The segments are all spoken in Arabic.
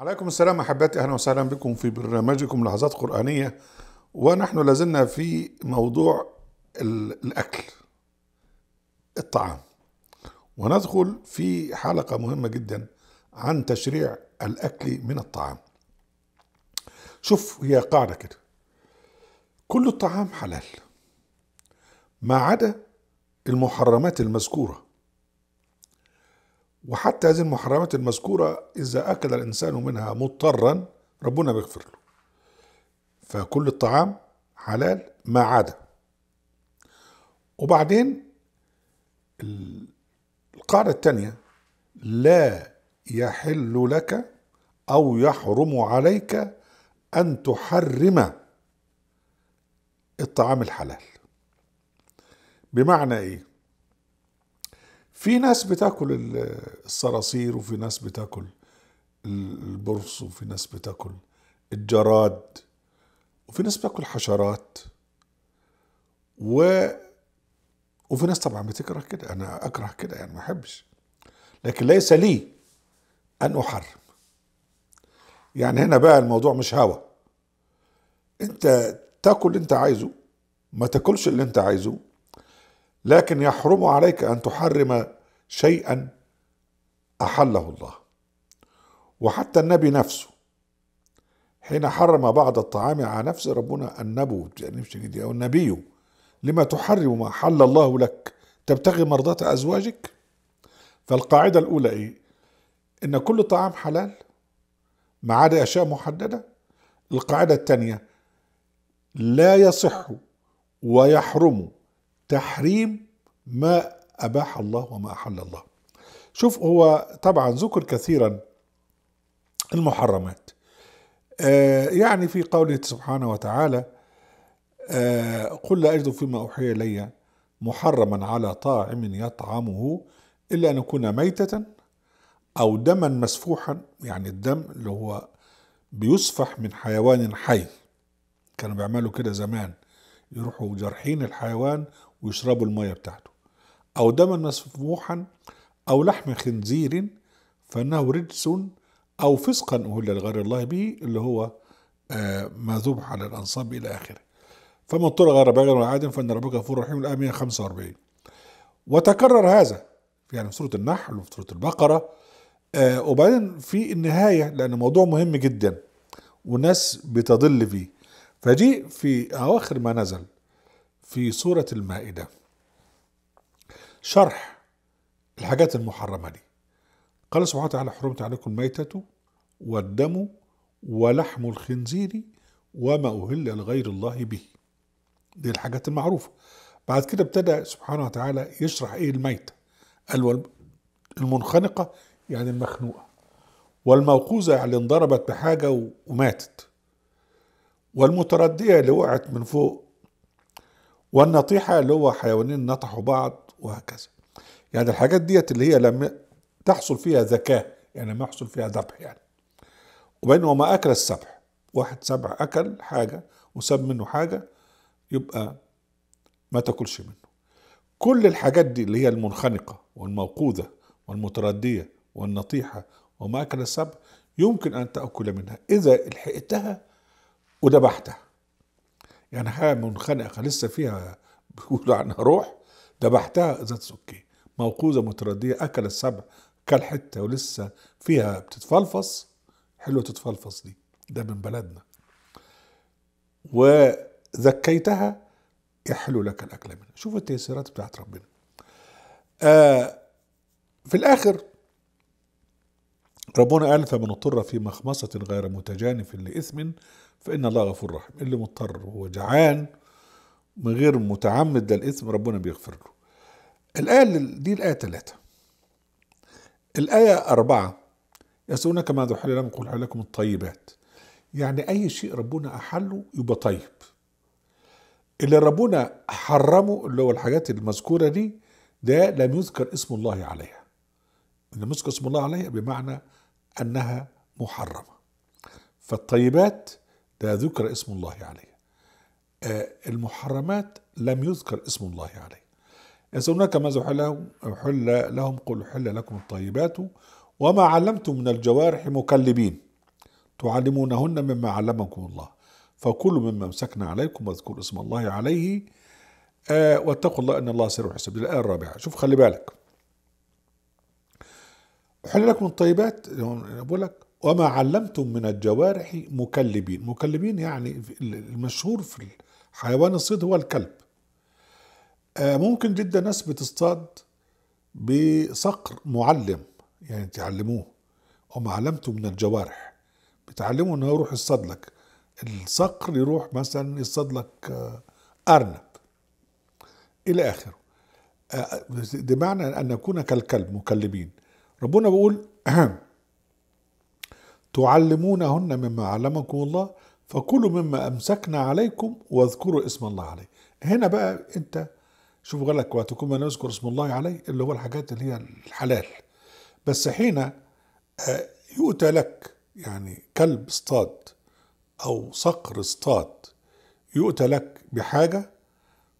عليكم السلام احبتي اهلا وسهلا بكم في برنامجكم لحظات قرانيه ونحن لازلنا في موضوع الاكل الطعام وندخل في حلقه مهمه جدا عن تشريع الاكل من الطعام شوف هي قاعده كده كل الطعام حلال ما عدا المحرمات المذكوره وحتى هذه المحرمات المذكورة إذا أكل الإنسان منها مضطرا ربنا بيغفر له فكل الطعام حلال ما عدا وبعدين القاعدة الثانية لا يحل لك أو يحرم عليك أن تحرم الطعام الحلال بمعنى إيه؟ في ناس بتاكل الصراصير وفي ناس بتاكل البرص وفي ناس بتاكل الجراد وفي ناس بتاكل حشرات و وفي ناس طبعا بتكره كده انا اكره كده يعني ما احبش لكن ليس لي ان احرم يعني هنا بقى الموضوع مش هوا انت تاكل اللي انت عايزه ما تاكلش اللي انت عايزه لكن يحرم عليك ان تحرم شيئا احله الله وحتى النبي نفسه حين حرم بعض الطعام على نفسه ربنا النبو يعني نمشي دي او النبي لما تحرم ما حل الله لك تبتغي مرضاة ازواجك فالقاعدة الاولى ايه ان كل طعام حلال ما عدا اشياء محددة القاعدة الثانية لا يصح ويحرم تحريم ما أباح الله وما أحل الله شوف هو طبعا ذكر كثيرا المحرمات آه، يعني في قوله سبحانه وتعالى آه، قل لا أجد فيما أوحي إلي محرما على طاعم يطعمه إلا أن يكون ميتة أو دما مسفوحا يعني الدم اللي هو بيسفح من حيوان حي كانوا بيعملوا كده زمان يروحوا جارحين الحيوان ويشربوا المية بتاعته أو دما مسفوحا أو لحم خنزير فإنه رجس أو فسقا أهل لغير الله به اللي هو آه، ما ذبح على الأنصاب إلى آخره فمن اضطر غير باغ ولا عاد فإن ربك غفور رحيم الآية 145 وتكرر هذا يعني في سورة النحل وفي سورة البقرة آه، وبعدين في النهاية لأن موضوع مهم جدا والناس بتضل فيه فجيء في أواخر ما نزل في سورة المائدة شرح الحاجات المحرمة دي قال سبحانه وتعالى حرمت عليكم الميتة والدم ولحم الخنزير وما أهل لغير الله به دي الحاجات المعروفة بعد كده ابتدى سبحانه وتعالى يشرح ايه الميتة قال المنخنقة يعني المخنوقة والموقوذة يعني انضربت بحاجة وماتت والمتردية اللي وقعت من فوق والنطيحة اللي هو حيوانين نطحوا بعض وهكذا يعني الحاجات ديت اللي هي لم تحصل فيها ذكاء يعني ما يحصل فيها ذبح يعني وبين وما أكل السبح واحد سبع أكل حاجة وساب منه حاجة يبقى ما تاكلش منه كل الحاجات دي اللي هي المنخنقة والموقوذة والمتردية والنطيحة وما أكل السبع يمكن أن تأكل منها إذا لحقتها وذبحتها يعني حاجه منخنقه لسه فيها بيقولوا عنها روح ذبحتها ذات سكين موقوذه مترديه اكل السبع كل حته ولسه فيها بتتفلفص حلوه تتفلفص دي ده من بلدنا وذكيتها يحلو لك الاكل منها شوف التيسيرات بتاعت ربنا آه في الاخر ربنا قال فمن اضطر في مخمصة غير متجانف لإثم فإن الله غفور رحيم اللي مضطر وهو جعان من غير متعمد للإثم ربنا بيغفر له الآية دي الآية ثلاثة الآية أربعة يسألونك ماذا أحل لهم قل لكم الطيبات يعني أي شيء ربنا أحله يبقى طيب اللي ربنا حرمه اللي هو الحاجات المذكورة دي ده لم يذكر اسم الله عليها لم يذكر اسم الله عليها بمعنى أنها محرمة فالطيبات ده ذكر اسم الله عليه آه، المحرمات لم يذكر اسم الله عليه هناك ماذا حل حل لهم قل حل لكم الطيبات وما علمتم من الجوارح مكلبين تعلمونهن مما علمكم الله فكلوا مما امسكنا عليكم واذكروا اسم الله عليه آه واتقوا الله ان الله سريع الحساب الايه الرابعه شوف خلي بالك حل لكم الطيبات بقول لك وما علمتم من الجوارح مكلبين مكلبين يعني المشهور في حيوان الصيد هو الكلب آه، ممكن جدا ناس بتصطاد بصقر معلم يعني تعلموه وما علمتم من الجوارح بتعلموا انه يروح يصطاد لك الصقر يروح مثلا يصطاد لك آه، ارنب الى اخره آه، بمعنى ان نكون كالكلب مكلبين ربنا بيقول تعلمونهن مما علمكم الله فكلوا مما أمسكنا عليكم واذكروا اسم الله عليه هنا بقى أنت شوف لك وقت ما نذكر اسم الله عليه اللي هو الحاجات اللي هي الحلال بس حين آه، يؤتى لك يعني كلب اصطاد أو صقر اصطاد يؤتى لك بحاجة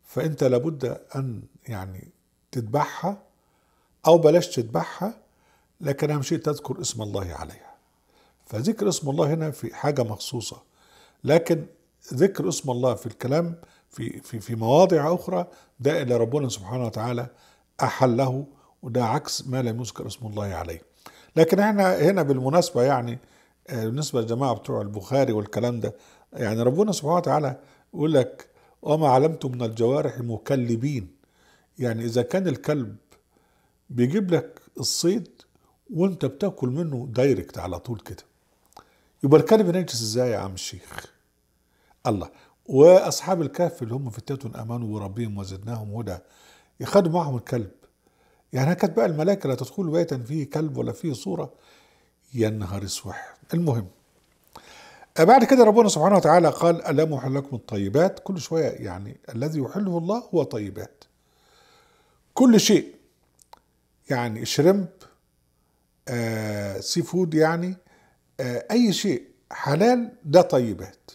فأنت لابد أن يعني تذبحها أو بلاش تذبحها لكن أهم شيء تذكر اسم الله عليها فذكر اسم الله هنا في حاجة مخصوصة لكن ذكر اسم الله في الكلام في في في مواضع أخرى ده اللي ربنا سبحانه وتعالى أحله وده عكس ما لم يذكر اسم الله عليه لكن احنا هنا بالمناسبة يعني آه، بالنسبة للجماعة بتوع البخاري والكلام ده يعني ربنا سبحانه وتعالى يقول لك وما علمتم من الجوارح مكلبين يعني إذا كان الكلب بيجيب لك الصيد وانت بتاكل منه دايركت على طول كده يبقى الكلب نجس ازاي يا عم الشيخ الله واصحاب الكهف اللي هم فتاة امنوا بربهم وزدناهم هدى يخدوا معهم الكلب يعني كانت بقى الملائكه لا تدخل بيتا فيه كلب ولا فيه صوره يا نهار اسوح المهم بعد كده ربنا سبحانه وتعالى قال الا محل لكم الطيبات كل شوية يعني الذي يحله الله هو طيبات كل شيء يعني شرمب آه سي فود يعني آه، اي شيء حلال ده طيبات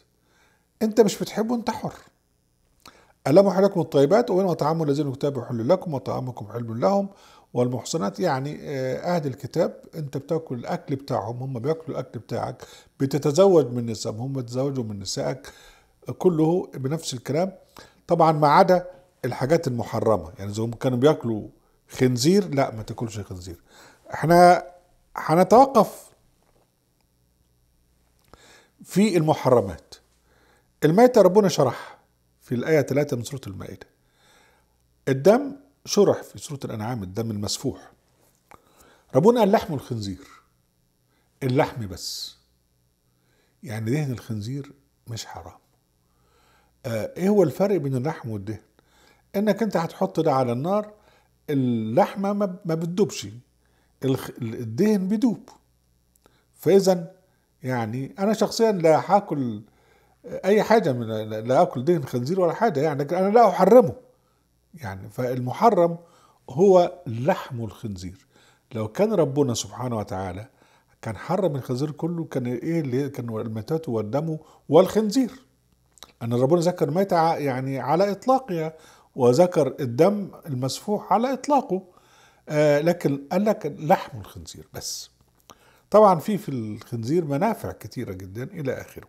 انت مش بتحبه انت حر ألموا حلكم الطيبات وإنما طعام الذين كتاب حل لكم وطعامكم حل لهم والمحصنات يعني آه، أهل الكتاب أنت بتاكل الأكل بتاعهم هم بياكلوا الأكل بتاعك بتتزوج من نسائهم هم بيتزوجوا من نسائك كله بنفس الكلام طبعا ما عدا الحاجات المحرمة يعني زي كانوا بياكلوا خنزير لا ما تاكلش خنزير احنا هنتوقف في المحرمات الميتة ربنا شرحها في الآية 3 من سورة المائدة الدم شرح في سورة الأنعام الدم المسفوح ربنا قال لحم الخنزير اللحم بس يعني دهن الخنزير مش حرام آه ايه هو الفرق بين اللحم والدهن انك انت هتحط ده على النار اللحمه ما بتدوبش الدهن بيدوب فاذا يعني انا شخصيا لا هاكل اي حاجه من لا اكل دهن خنزير ولا حاجه يعني لكن انا لا احرمه يعني فالمحرم هو لحم الخنزير لو كان ربنا سبحانه وتعالى كان حرم الخنزير كله كان ايه اللي كان الميتات والدم والخنزير ان ربنا ذكر ميت يعني على اطلاقها وذكر الدم المسفوح على اطلاقه آه لكن قال لك لحم الخنزير بس طبعا في في الخنزير منافع كتيرة جدا إلى آخره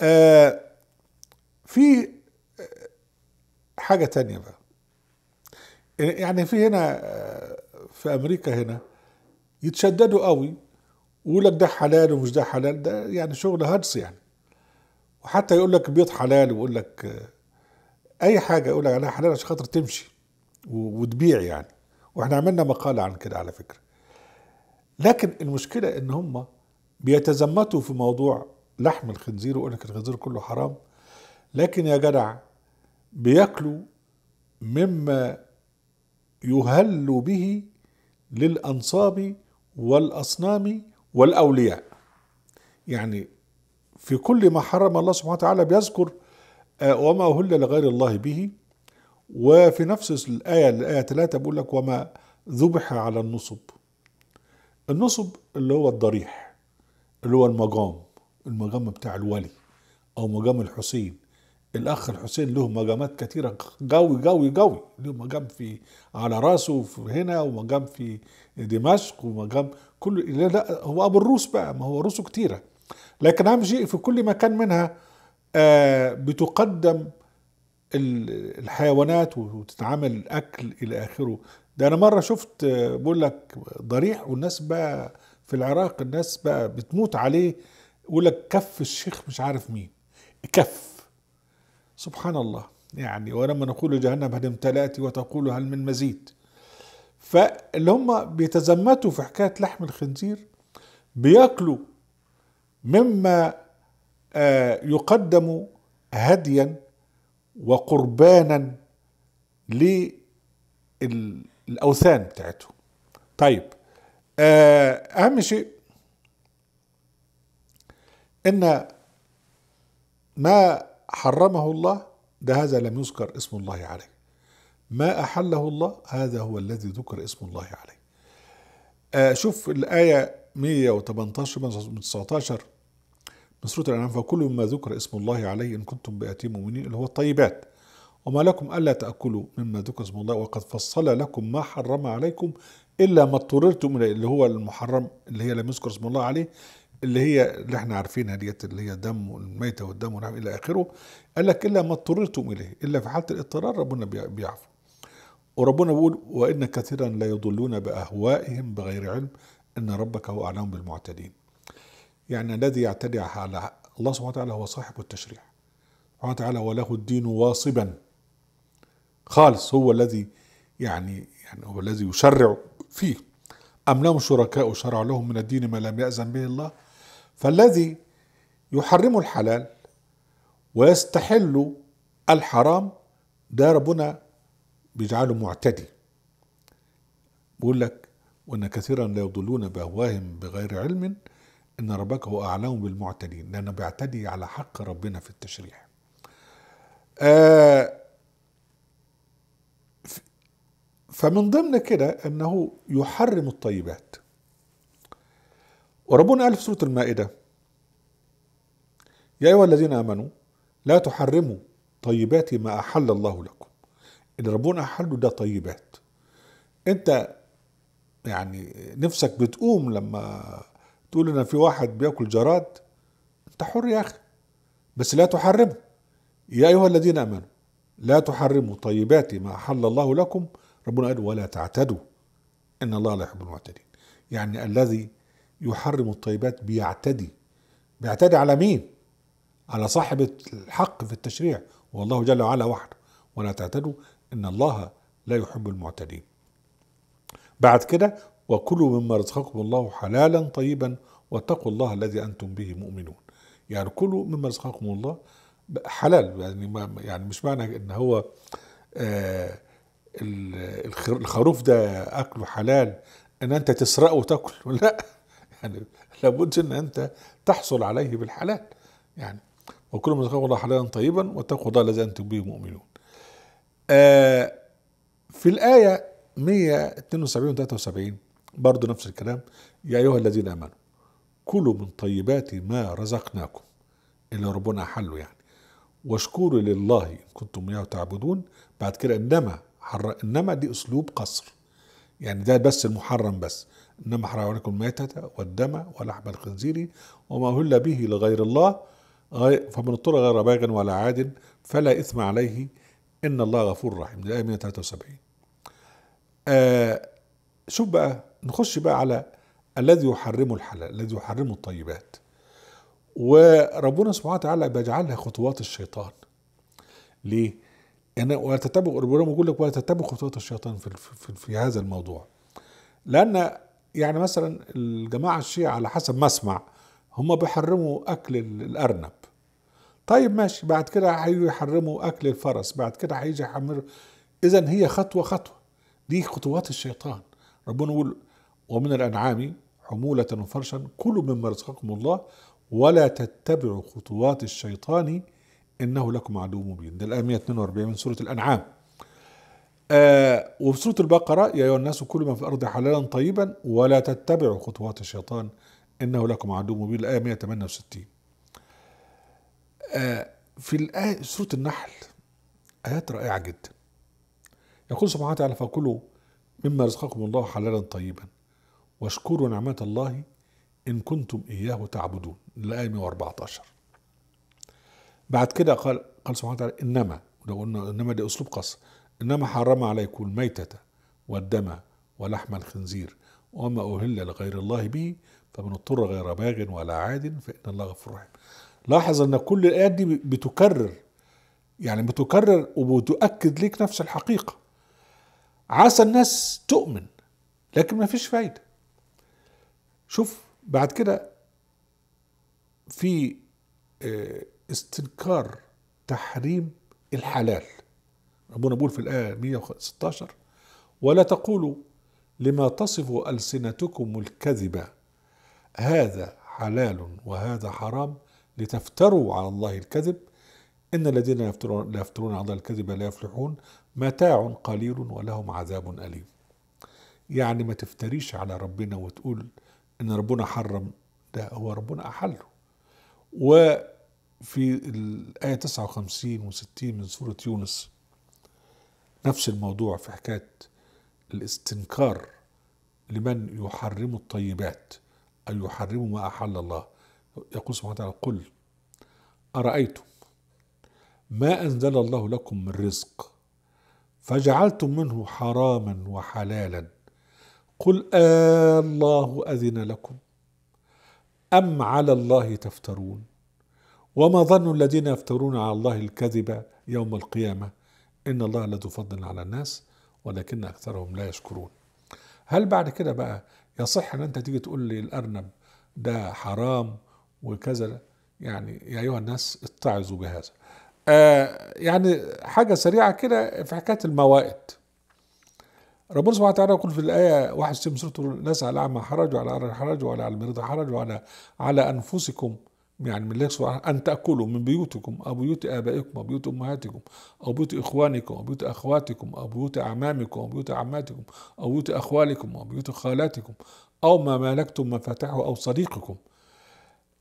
آه في آه، حاجة تانية بقى يعني في هنا آه، في أمريكا هنا يتشددوا قوي ويقول لك ده حلال ومش ده حلال ده يعني شغل هرس يعني وحتى يقول لك بيض حلال ويقول لك آه، اي حاجه يقول لك عليها حلال عشان خاطر تمشي وتبيع يعني واحنا عملنا مقاله عن كده على فكره لكن المشكله ان هم بيتزمتوا في موضوع لحم الخنزير ويقول لك الخنزير كله حرام لكن يا جدع بياكلوا مما يهل به للانصاب والاصنام والاولياء يعني في كل ما حرم الله سبحانه وتعالى بيذكر آه، وما أهل لغير الله به وفي نفس الآية الآية 3 بيقول لك وما ذبح على النصب النصب اللي هو الضريح اللي هو المقام المقام بتاع الولي او مقام الحسين الاخ الحسين له مقامات كثيره قوي قوي قوي له مقام في على راسه في هنا ومقام في دمشق ومقام كل لا هو ابو الروس بقى ما هو روسه كثيره لكن اهم شيء في كل مكان منها آه بتقدم الحيوانات وتتعامل الاكل الى اخره ده انا مره شفت بقول لك ضريح والناس بقى في العراق الناس بقى بتموت عليه يقول لك كف الشيخ مش عارف مين كف سبحان الله يعني ولما نقول جهنم هل امتلأت وتقول هل من مزيد فاللي هم بيتزمتوا في حكايه لحم الخنزير بياكلوا مما آه، يقدم هديا وقربانا لل الاوثان بتاعتهم طيب آه، اهم شيء ان ما حرمه الله ده هذا لم يذكر اسم الله عليه ما احله الله هذا هو الذي ذكر اسم الله عليه آه، شوف الايه 118 من 19 من سوره الانعام فكل مما ذكر اسم الله عليه ان كنتم باتي مؤمنين اللي هو الطيبات وما لكم ألا تأكلوا مما ذكر اسم الله وقد فصل لكم ما حرم عليكم إلا ما اضطررتم إليه اللي هو المحرم اللي هي لم يذكر اسم الله عليه اللي هي اللي احنا عارفينها ديت اللي هي دم والميتة والدم ونعم إلى آخره قال لك إلا ما اضطررتم إليه إلا في حالة الاضطرار ربنا بيعفو وربنا بيقول وإن كثيرا لا يضلون بأهوائهم بغير علم إن ربك هو أعلم بالمعتدين يعني الذي يعتدي على الله سبحانه وتعالى هو صاحب التشريع سبحانه وتعالى وله الدين واصبا خالص هو الذي يعني يعني هو الذي يشرع فيه أم لهم شركاء شرع لهم من الدين ما لم يأذن به الله فالذي يحرم الحلال ويستحل الحرام ده ربنا بيجعله معتدي بيقول لك وان كثيرا لا يضلون باهواهم بغير علم ان ربك هو اعلم بالمعتدين لانه بيعتدي على حق ربنا في التشريع آه فمن ضمن كده أنه يحرم الطيبات وربنا قال في سورة المائدة يا أيها الذين آمنوا لا تحرموا طيبات ما أحل الله لكم اللي ربنا أحله ده طيبات أنت يعني نفسك بتقوم لما تقول إن في واحد بياكل جراد أنت حر يا أخي بس لا تحرمه يا أيها الذين آمنوا لا تحرموا طيبات ما أحل الله لكم ربنا قال ولا تعتدوا إن الله لا يحب المعتدين يعني الذي يحرم الطيبات بيعتدي بيعتدي على مين على صاحب الحق في التشريع والله جل وعلا وحده ولا تعتدوا إن الله لا يحب المعتدين بعد كده وكلوا مما رزقكم الله حلالا طيبا واتقوا الله الذي أنتم به مؤمنون يعني كلوا مما رزقكم الله حلال يعني يعني مش معنى ان هو آه الخروف ده اكله حلال ان انت تسرقه وتأكل لا يعني لابد ان انت تحصل عليه بالحلال يعني وكل من اتقوا الله حلالا طيبا واتقوا الله الذي انتم به مؤمنون آه في الايه 172 و 73 برضه نفس الكلام يا ايها الذين امنوا كلوا من طيبات ما رزقناكم اللي ربنا حله يعني واشكروا لله ان كنتم اياه تعبدون بعد كده انما حر... انما دي اسلوب قصر يعني ده بس المحرم بس انما حرم عليكم الميتة والدم ولحم الخنزير وما اهل به لغير الله آه، فمن اضطر غير باغ ولا عاد فلا اثم عليه ان الله غفور رحيم دي الايه 173 آه شوف بقى نخش بقى على الذي يحرم الحلال الذي يحرم الطيبات وربنا سبحانه وتعالى بيجعلها خطوات الشيطان ليه يعني وتتبع ربما يقول لك وتتبع خطوات الشيطان في, في, في هذا الموضوع لان يعني مثلا الجماعه الشيعه على حسب ما اسمع هم بيحرموا اكل الارنب طيب ماشي بعد كده هيجوا يحرموا اكل الفرس بعد كده هيجي يحمروا اذا هي خطوه خطوه دي خطوات الشيطان ربنا يقول ومن الانعام حموله وفرشا كلوا مما رزقكم الله ولا تتبعوا خطوات الشيطان إنه لكم عدو مبين ده الآية 142 من سورة الأنعام آه وفي سورة البقرة يا أيها الناس كل ما في الأرض حلالا طيبا ولا تتبعوا خطوات الشيطان إنه لكم عدو مبين الآية 168 آه في الآية سورة النحل آيات رائعة جدا يقول سبحانه وتعالى فكلوا مما رزقكم الله حلالا طيبا واشكروا نعمة الله إن كنتم إياه تعبدون الآية 114 بعد كده قال قال سبحانه وتعالى انما ولو قلنا انما دي اسلوب قصر انما حرم عليكم الميتة والدم ولحم الخنزير وما اهل لغير الله به فمن اضطر غير باغ ولا عاد فان الله غفور رحيم لاحظ ان كل الايات دي بتكرر يعني بتكرر وبتؤكد ليك نفس الحقيقه عسى الناس تؤمن لكن ما فيش فايده شوف بعد كده في آه، استنكار تحريم الحلال ربنا بيقول في الآية 116 ولا تقولوا لما تصف ألسنتكم الكذبة هذا حلال وهذا حرام لتفتروا على الله الكذب إن الذين يفترون, لا يفترون على الله الكذب لا يفلحون متاع قليل ولهم عذاب أليم يعني ما تفتريش على ربنا وتقول إن ربنا حرم ده هو ربنا أحله و في الآية 59 و60 من سورة يونس نفس الموضوع في حكاية الاستنكار لمن يحرم الطيبات أي يحرم ما أحل الله يقول سبحانه وتعالى قل أرأيتم ما أنزل الله لكم من رزق فجعلتم منه حراما وحلالا قل آه الله أذن لكم أم على الله تفترون وما ظن الذين يفترون على الله الكذب يوم القيامة إن الله لذو فضل على الناس ولكن أكثرهم لا يشكرون هل بعد كده بقى يصح أن أنت تيجي تقول لي الأرنب ده حرام وكذا يعني يا أيها الناس اتعظوا بهذا آه يعني حاجة سريعة كده في حكاية الموائد ربنا سبحانه وتعالى يقول في الآية 61 سورة الناس على الأعمى حرجوا على الأرض حرجوا على المريض حرجوا على على أنفسكم يعني من الله سبحانه أن تأكلوا من بيوتكم أو بيوت آبائكم أو بيوت أمهاتكم أو بيوت إخوانكم أو بيوت أخواتكم أو بيوت أعمامكم أو بيوت عماتكم أو بيوت أخوالكم أو بيوت خالاتكم أو ما ملكتم مفاتحه أو صديقكم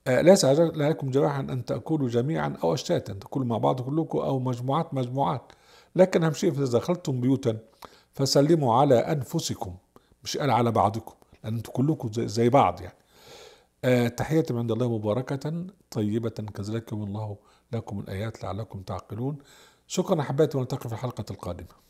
آه، ليس عليكم جراحا أن تأكلوا جميعا أو أشتاتا تأكلوا مع بعض كلكم أو مجموعات مجموعات لكن أهم شيء إذا دخلتم بيوتا فسلموا على أنفسكم مش قال على بعضكم لأن أنتم كلكم زي بعض يعني آه، تحية عند الله مباركة طيبة كذلك من الله لكم الآيات لعلكم تعقلون شكرا أحبائي ونلتقي في الحلقة القادمة